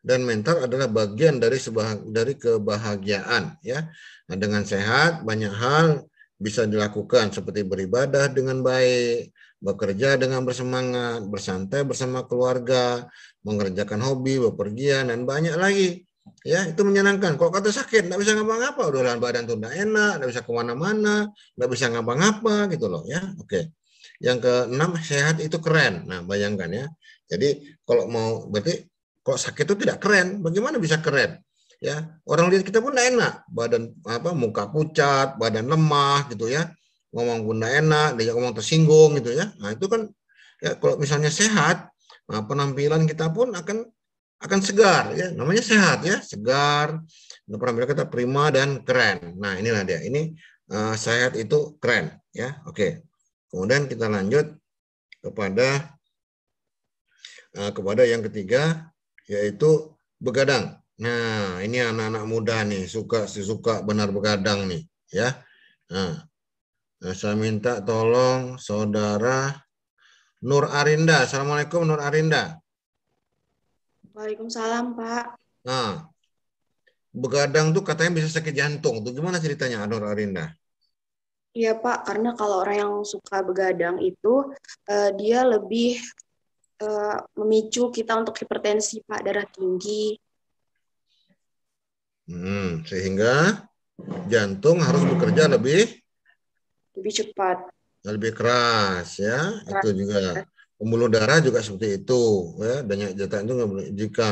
dan mental adalah bagian dari sebuah dari kebahagiaan ya. Nah, dengan sehat banyak hal bisa dilakukan seperti beribadah dengan baik, bekerja dengan bersemangat, bersantai bersama keluarga, mengerjakan hobi, bepergian dan banyak lagi. Ya, itu menyenangkan. Kalau kata sakit, tidak bisa ngapa-ngapa. Udah lahan badan tuh tidak enak, tidak bisa kemana-mana, tidak bisa ngapa-ngapa gitu loh. Ya, oke. Yang keenam, sehat itu keren. Nah, bayangkan ya. Jadi kalau mau berarti Kok sakit itu tidak keren? Bagaimana bisa keren? Ya, orang lihat kita pun tidak enak, badan apa muka pucat, badan lemah gitu ya. Ngomong pun tidak enak, dia ngomong tersinggung gitu ya. Nah, itu kan ya kalau misalnya sehat, nah, penampilan kita pun akan akan segar ya namanya sehat ya segar nah, penampilan kita prima dan keren nah inilah dia ini uh, sehat itu keren ya oke kemudian kita lanjut kepada uh, kepada yang ketiga yaitu begadang. Nah, ini anak-anak muda nih suka suka benar begadang nih, ya. Nah, nah, saya minta tolong saudara Nur Arinda. Assalamualaikum Nur Arinda. Waalaikumsalam Pak. Nah, begadang tuh katanya bisa sakit jantung. Tuh gimana ceritanya Nur Arinda? Iya Pak, karena kalau orang yang suka begadang itu uh, dia lebih Eh, memicu kita untuk hipertensi pak darah tinggi. Hmm, sehingga jantung harus bekerja lebih lebih cepat, lebih keras ya. Keras. Itu juga pembuluh darah juga seperti itu ya. Banyak jatah itu jika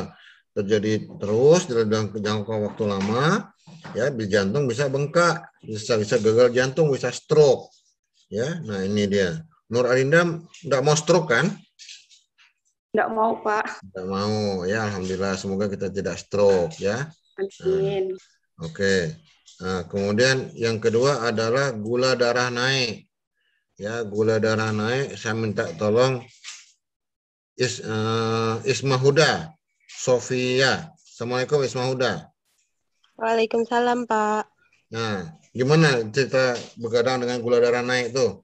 terjadi terus dalam jangka waktu lama ya di jantung bisa bengkak bisa bisa gagal jantung bisa stroke ya nah ini dia Nur Arinda nggak mau stroke kan Nggak mau, Pak. Nggak mau. Ya, Alhamdulillah. Semoga kita tidak stroke, ya. Amin. Nah, Oke. Okay. Nah, kemudian yang kedua adalah gula darah naik. Ya, gula darah naik. Saya minta tolong Is, uh, Isma Huda, Sofia. Assalamualaikum Isma Huda. Waalaikumsalam, Pak. Nah, gimana cerita begadang dengan gula darah naik tuh?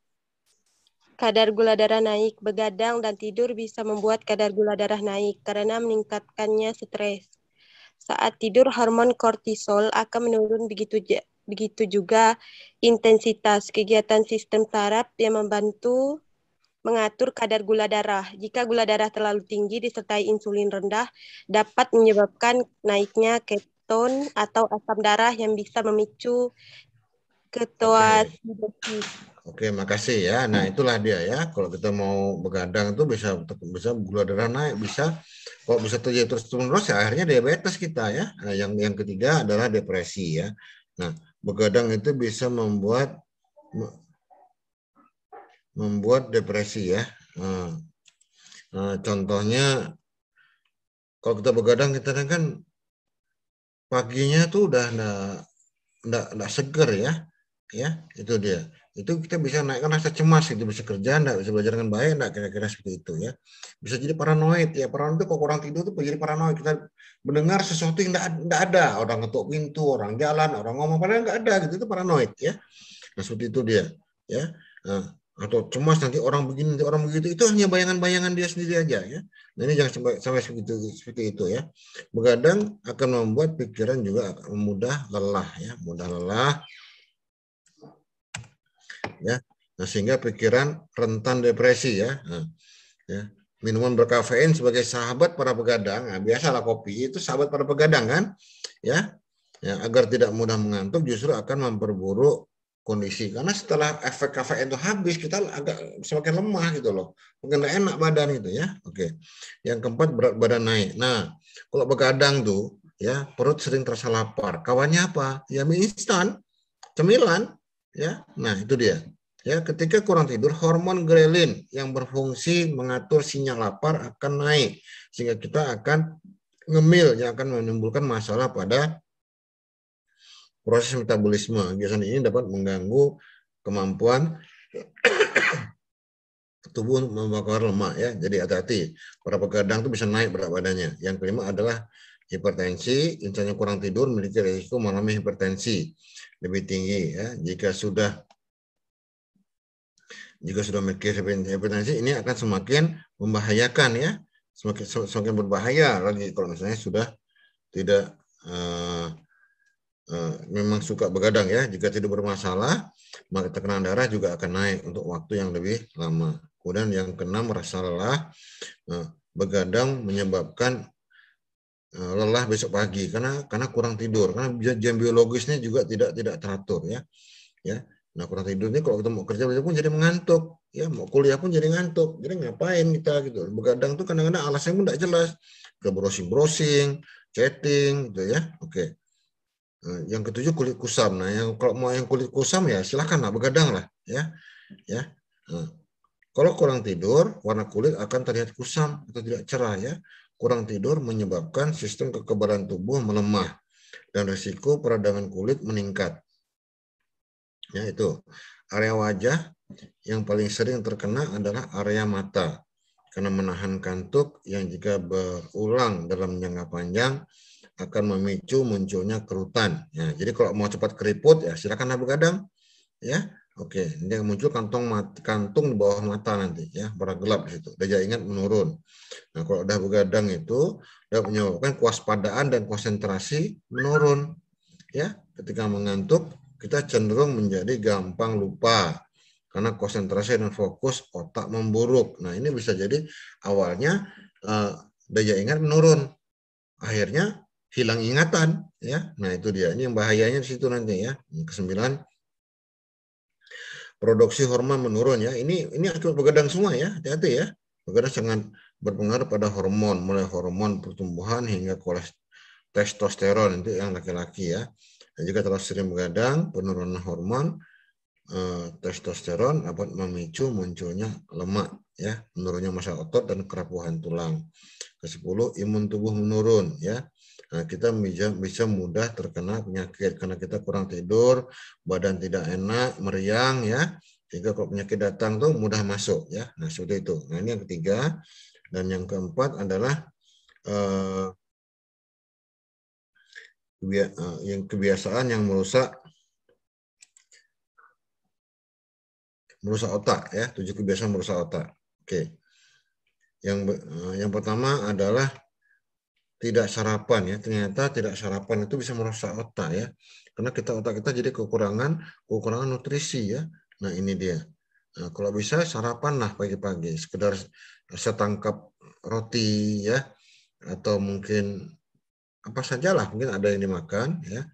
kadar gula darah naik. Begadang dan tidur bisa membuat kadar gula darah naik karena meningkatkannya stres. Saat tidur, hormon kortisol akan menurun begitu begitu juga intensitas kegiatan sistem saraf yang membantu mengatur kadar gula darah. Jika gula darah terlalu tinggi disertai insulin rendah dapat menyebabkan naiknya keton atau asam darah yang bisa memicu ketoasidosis. Oke, makasih ya. Nah, hmm. itulah dia ya. Kalau kita mau begadang itu bisa bisa gula darah naik, bisa kok bisa terjadi terus terus ya akhirnya diabetes kita ya. Nah, yang yang ketiga adalah depresi ya. Nah, begadang itu bisa membuat membuat depresi ya. Nah, nah contohnya kalau kita begadang kita kan, kan paginya tuh udah enggak enggak seger ya. Ya, itu dia itu kita bisa naikkan rasa cemas itu bisa kerja enggak bisa belajar dengan baik enggak kira-kira seperti itu ya bisa jadi paranoid ya paranoid itu kok kurang tidur itu menjadi paranoid kita mendengar sesuatu yang enggak ada orang ketuk pintu orang jalan orang ngomong padahal enggak ada gitu itu paranoid ya nah seperti itu dia ya nah, atau cemas nanti orang begini nanti orang begitu itu hanya bayangan-bayangan dia sendiri aja ya nah, ini jangan sampai, sampai seperti, seperti itu ya begadang akan membuat pikiran juga mudah lelah ya mudah lelah ya. Nah, sehingga pikiran rentan depresi ya. Nah, ya. Minuman berkafein sebagai sahabat para pegadang. Nah, biasalah kopi itu sahabat para pegadang kan? Ya. Ya, agar tidak mudah mengantuk justru akan memperburuk kondisi karena setelah efek kafein itu habis kita agak semakin lemah gitu loh mungkin enak badan itu ya oke yang keempat berat badan naik nah kalau begadang tuh ya perut sering terasa lapar kawannya apa ya mie instan cemilan Ya, nah itu dia. Ya, ketika kurang tidur, hormon grelin yang berfungsi mengatur sinyal lapar akan naik sehingga kita akan ngemil yang akan menimbulkan masalah pada proses metabolisme. Biasanya ini dapat mengganggu kemampuan tubuh untuk membakar lemak ya. Jadi hati-hati. Para pegadang itu bisa naik berat badannya. Yang kelima adalah hipertensi, insanya kurang tidur memiliki risiko mengalami hipertensi lebih tinggi ya jika sudah jika sudah memiliki hipertensi ini akan semakin membahayakan ya semakin semakin berbahaya lagi kalau misalnya sudah tidak uh, uh, memang suka begadang ya jika tidak bermasalah maka tekanan darah juga akan naik untuk waktu yang lebih lama kemudian yang keenam merasa lelah uh, begadang menyebabkan Eh, lelah besok pagi karena karena kurang tidur karena jam biologisnya juga tidak tidak teratur ya ya nah kurang tidur ini kalau kita mau kerja pun jadi mengantuk ya mau kuliah pun jadi ngantuk jadi ngapain kita gitu begadang tuh kadang-kadang alasnya pun tidak jelas ke browsing browsing chatting gitu ya oke okay. Eh, yang ketujuh kulit kusam nah yang kalau mau yang kulit kusam ya silahkan lah begadang lah ya ya nah, kalau kurang tidur warna kulit akan terlihat kusam atau tidak cerah ya Kurang tidur menyebabkan sistem kekebalan tubuh melemah dan risiko peradangan kulit meningkat. Ya itu. Area wajah yang paling sering terkena adalah area mata karena menahan kantuk yang jika berulang dalam jangka panjang akan memicu munculnya kerutan. Ya, jadi kalau mau cepat keriput ya silakan gadang. ya Oke, ini yang muncul kantong kantung di bawah mata nanti ya, warna gelap di situ. Daya ingat menurun. Nah, kalau udah begadang itu dia menyebabkan kewaspadaan dan konsentrasi menurun. Ya, ketika mengantuk kita cenderung menjadi gampang lupa karena konsentrasi dan fokus otak memburuk. Nah, ini bisa jadi awalnya eh, daya ingat menurun. Akhirnya hilang ingatan ya. Nah, itu dia. Ini yang bahayanya di situ nanti ya. Yang kesembilan produksi hormon menurun ya. Ini ini akibat begadang semua ya, hati-hati ya. Begadang sangat berpengaruh pada hormon, mulai hormon pertumbuhan hingga kolesterol testosteron itu yang laki-laki ya. Dan juga terlalu sering begadang, penurunan hormon eh, testosteron dapat memicu munculnya lemak ya, menurunnya masa otot dan kerapuhan tulang. Ke-10 imun tubuh menurun ya. Nah, kita bisa, bisa mudah terkena penyakit karena kita kurang tidur, badan tidak enak, meriang ya. Sehingga kalau penyakit datang tuh mudah masuk ya. Nah, seperti itu. Nah, ini yang ketiga dan yang keempat adalah eh, eh yang kebiasaan yang merusak merusak otak ya tujuh kebiasaan merusak otak oke yang eh, yang pertama adalah tidak sarapan ya ternyata tidak sarapan itu bisa merusak otak ya karena kita otak kita jadi kekurangan kekurangan nutrisi ya nah ini dia nah, kalau bisa sarapan lah pagi-pagi sekedar setangkap roti ya atau mungkin apa sajalah mungkin ada yang dimakan ya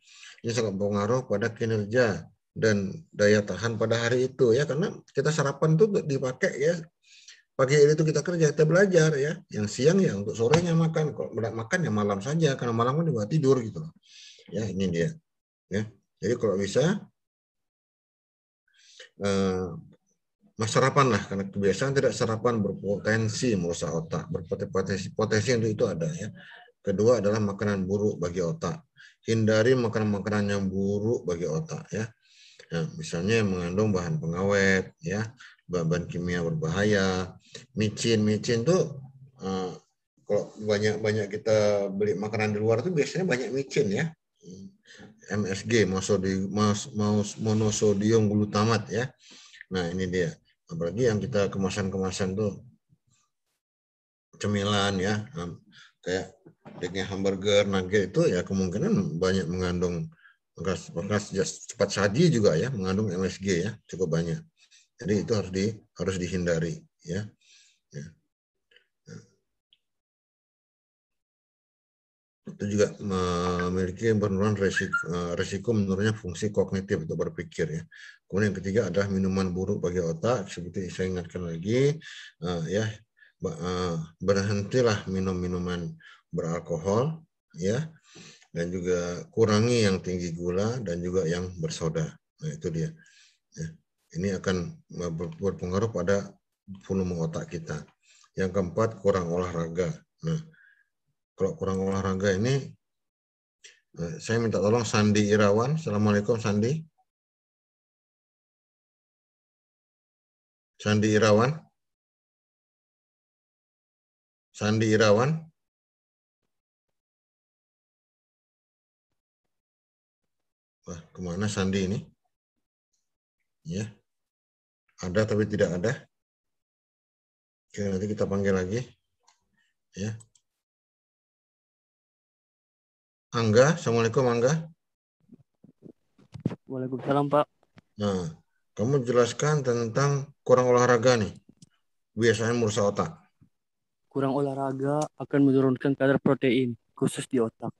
ini sangat berpengaruh pada kinerja dan daya tahan pada hari itu ya karena kita sarapan tuh dipakai ya pagi hari itu kita kerja kita belajar ya yang siang ya untuk sorenya makan kalau makan ya malam saja karena malam kan juga tidur gitu ya ini dia ya jadi kalau bisa eh, mas sarapan lah karena kebiasaan tidak sarapan berpotensi merusak otak berpotensi potensi untuk itu ada ya kedua adalah makanan buruk bagi otak hindari makanan-makanan yang buruk bagi otak ya nah, misalnya mengandung bahan pengawet ya bahan kimia berbahaya, micin, micin tuh uh, kalau banyak-banyak kita beli makanan di luar tuh biasanya banyak micin ya. MSG, monosodium glutamat ya. Nah ini dia. Apalagi yang kita kemasan-kemasan tuh cemilan ya, kayak daging hamburger, nugget itu ya kemungkinan banyak mengandung bekas bekas cepat saji juga ya mengandung MSG ya cukup banyak. Jadi itu harus di harus dihindari ya. ya. Itu juga memiliki penurunan resiko, eh, resiko menurunnya fungsi kognitif atau berpikir ya. Kemudian yang ketiga adalah minuman buruk bagi otak seperti saya ingatkan lagi eh, ya eh, berhentilah minum minuman beralkohol ya dan juga kurangi yang tinggi gula dan juga yang bersoda. Nah itu dia. Ya. Ini akan berpengaruh pada volume otak kita. Yang keempat, kurang olahraga. Nah, kalau kurang olahraga ini, eh, saya minta tolong Sandi Irawan. Assalamualaikum Sandi. Sandi Irawan. Sandi Irawan. Wah, kemana Sandi ini? Ya ada tapi tidak ada. Oke, nanti kita panggil lagi. Ya. Angga, Assalamualaikum Angga. Waalaikumsalam Pak. Nah, kamu jelaskan tentang kurang olahraga nih. Biasanya merusa otak. Kurang olahraga akan menurunkan kadar protein, khusus di otak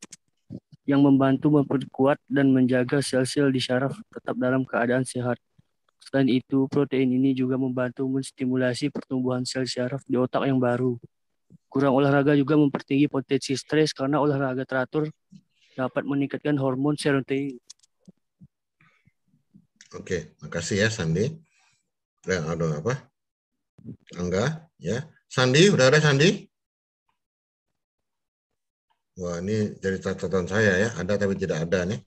yang membantu memperkuat dan menjaga sel-sel di syaraf tetap dalam keadaan sehat. Selain itu, protein ini juga membantu menstimulasi pertumbuhan sel syaraf di otak yang baru. Kurang olahraga juga mempertinggi potensi stres karena olahraga teratur dapat meningkatkan hormon serotonin. Oke, makasih ya Sandi. Ya, ada apa? Angga, ya. Sandi, udah ada Sandi? Wah, ini dari catatan saya ya. Ada tapi tidak ada nih.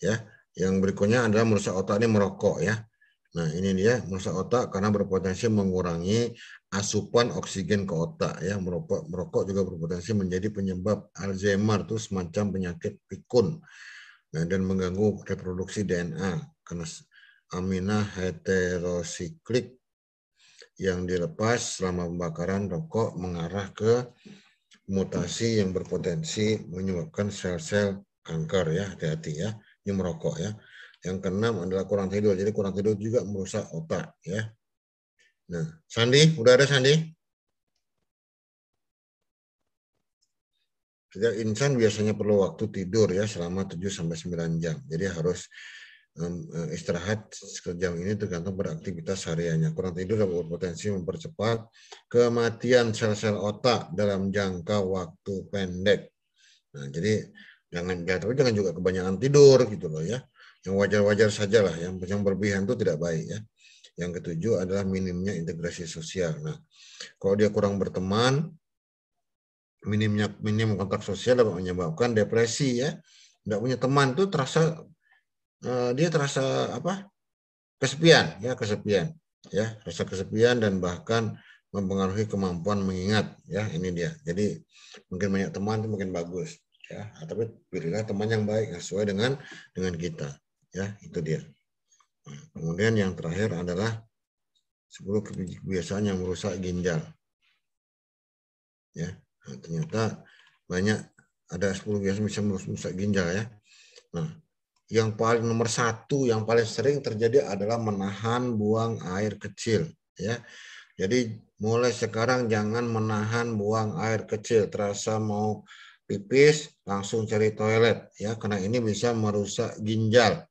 Ya, yang berikutnya adalah merusak otak ini merokok ya. Nah, ini dia merusak otak karena berpotensi mengurangi asupan oksigen ke otak ya. Merokok merokok juga berpotensi menjadi penyebab Alzheimer itu semacam penyakit pikun. Nah, dan mengganggu reproduksi DNA karena amina heterosiklik yang dilepas selama pembakaran rokok mengarah ke mutasi yang berpotensi menyebabkan sel-sel kanker ya, hati-hati ya, ini merokok ya. Yang keenam adalah kurang tidur. Jadi kurang tidur juga merusak otak ya. Nah, Sandi, udah ada Sandi? Jadi insan biasanya perlu waktu tidur ya selama 7 sampai 9 jam. Jadi harus um, istirahat sekejam ini tergantung beraktivitas hariannya. Kurang tidur dapat berpotensi mempercepat kematian sel-sel otak dalam jangka waktu pendek. Nah, jadi jangan jangan juga kebanyakan tidur gitu loh ya yang wajar-wajar sajalah yang yang berlebihan itu tidak baik ya yang ketujuh adalah minimnya integrasi sosial nah kalau dia kurang berteman minimnya minim kontak sosial dapat menyebabkan depresi ya tidak punya teman itu terasa eh, dia terasa apa kesepian ya kesepian ya rasa kesepian dan bahkan mempengaruhi kemampuan mengingat ya ini dia jadi mungkin banyak teman itu mungkin bagus ya nah, tapi pilihlah teman yang baik yang sesuai dengan dengan kita Ya, itu dia. Nah, kemudian yang terakhir adalah 10 kebiasaan yang merusak ginjal. Ya, nah, ternyata banyak ada 10 kebiasaan bisa merusak ginjal ya. Nah, yang paling nomor satu yang paling sering terjadi adalah menahan buang air kecil ya jadi mulai sekarang jangan menahan buang air kecil terasa mau pipis langsung cari toilet ya karena ini bisa merusak ginjal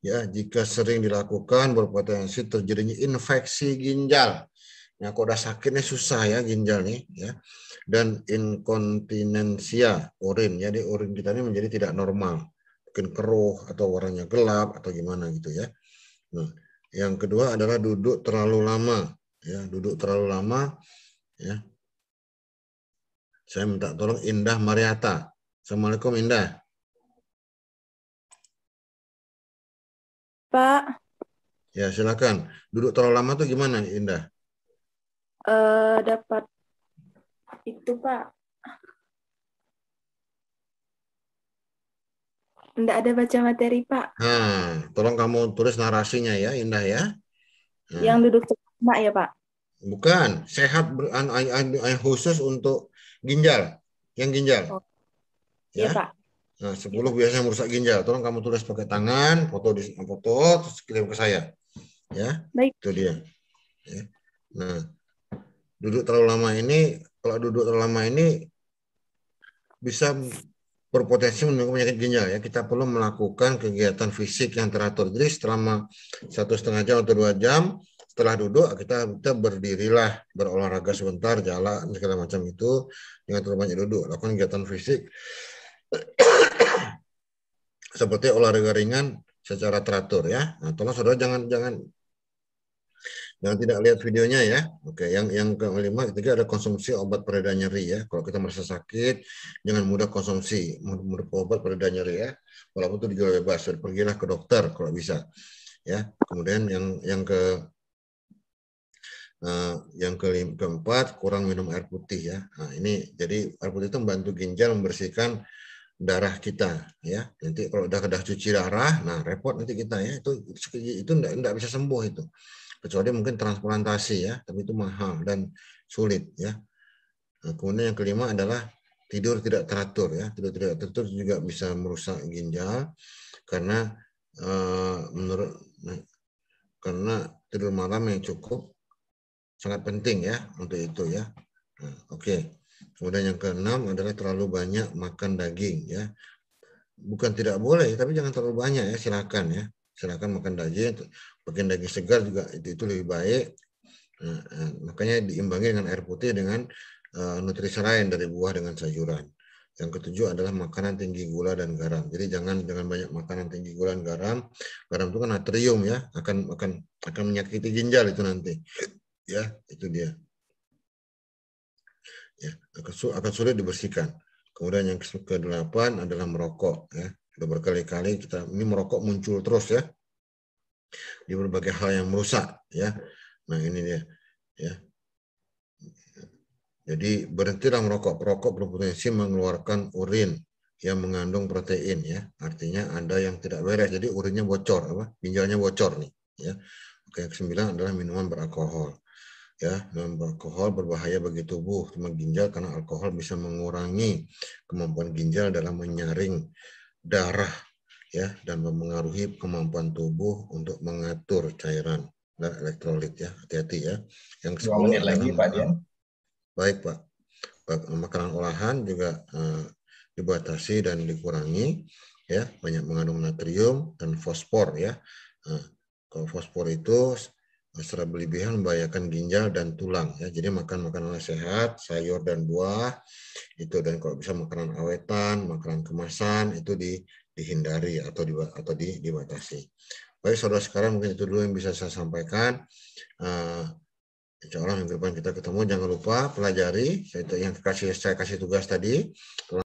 ya jika sering dilakukan berpotensi terjadinya infeksi ginjal. ya nah, kalau udah sakitnya susah ya ginjal nih ya. Dan inkontinensia urin. Jadi urin kita ini menjadi tidak normal. Mungkin keruh atau warnanya gelap atau gimana gitu ya. Nah, yang kedua adalah duduk terlalu lama ya, duduk terlalu lama ya. Saya minta tolong Indah Mariata. Assalamualaikum Indah. Pak. Ya, silakan. Duduk terlalu lama tuh gimana, Indah? Uh, dapat itu, Pak. Enggak ada baca materi, Pak. Nah, tolong kamu tulis narasinya ya, Indah ya. Nah. Yang duduk cuma ya, Pak? Bukan, sehat khusus untuk ginjal, yang ginjal. Oh. Ya, ya Pak. Nah, 10 gitu. biasanya merusak ginjal. Tolong kamu tulis pakai tangan, foto di foto terus kirim ke saya. Ya. Baik. Itu dia. Ya. Nah, duduk terlalu lama ini kalau duduk terlalu lama ini bisa berpotensi menimbulkan penyakit ginjal ya. Kita perlu melakukan kegiatan fisik yang teratur. Jadi selama satu setengah jam atau dua jam setelah duduk kita kita berdirilah berolahraga sebentar jalan segala macam itu dengan terlalu banyak duduk lakukan kegiatan fisik seperti olahraga ringan secara teratur ya. Nah, tolong saudara jangan jangan jangan tidak lihat videonya ya. Oke, yang yang kelima ketiga ada konsumsi obat pereda nyeri ya. Kalau kita merasa sakit, jangan mudah konsumsi mudah obat pereda nyeri ya. Walaupun itu dijual bebas, pergilah ke dokter kalau bisa. Ya, kemudian yang yang ke Uh, yang ke keempat kurang minum air putih ya. Nah, ini jadi air putih itu membantu ginjal membersihkan darah kita ya nanti kalau udah kedah cuci darah nah repot nanti kita ya itu itu tidak bisa sembuh itu kecuali mungkin transplantasi ya tapi itu mahal dan sulit ya nah, kemudian yang kelima adalah tidur tidak teratur ya tidur tidak teratur juga bisa merusak ginjal karena eh, menurut nah, karena tidur malam yang cukup sangat penting ya untuk itu ya nah, oke okay. Kemudian yang keenam adalah terlalu banyak makan daging ya. Bukan tidak boleh, tapi jangan terlalu banyak ya, silakan ya. Silakan makan daging, makan daging segar juga itu, itu lebih baik. Nah, eh, makanya diimbangi dengan air putih dengan uh, eh, nutrisi lain dari buah dengan sayuran. Yang ketujuh adalah makanan tinggi gula dan garam. Jadi jangan jangan banyak makanan tinggi gula dan garam. Garam itu kan natrium ya, akan akan akan menyakiti ginjal itu nanti. Ya, itu dia ya akan, su akan sulit dibersihkan. Kemudian yang ke-8 adalah merokok ya. Sudah berkali-kali kita ini merokok muncul terus ya. Di berbagai hal yang merusak ya. Nah, ini dia ya. Jadi berhentilah merokok. Perokok berpotensi mengeluarkan urin yang mengandung protein ya. Artinya ada yang tidak beres. Jadi urinnya bocor apa? Ginjalnya bocor nih ya. Oke, yang kesembilan adalah minuman beralkohol ya non alkohol berbahaya bagi tubuh terutama ginjal karena alkohol bisa mengurangi kemampuan ginjal dalam menyaring darah ya dan memengaruhi kemampuan tubuh untuk mengatur cairan dan elektrolit ya hati-hati ya yang sepuluh lagi ya. makanan, Pak Dian baik Pak makanan olahan juga eh, dibatasi dan dikurangi ya banyak mengandung natrium dan fosfor ya eh, kalau fosfor itu Masalah berlebihan membahayakan ginjal dan tulang. Ya. Jadi makan makanan sehat, sayur dan buah, itu dan kalau bisa makanan awetan, makanan kemasan itu di, dihindari atau di, atau di, dibatasi. Baik saudara sekarang mungkin itu dulu yang bisa saya sampaikan. Uh, Insya Allah minggu depan kita ketemu. Jangan lupa pelajari yang kasih saya kasih tugas tadi.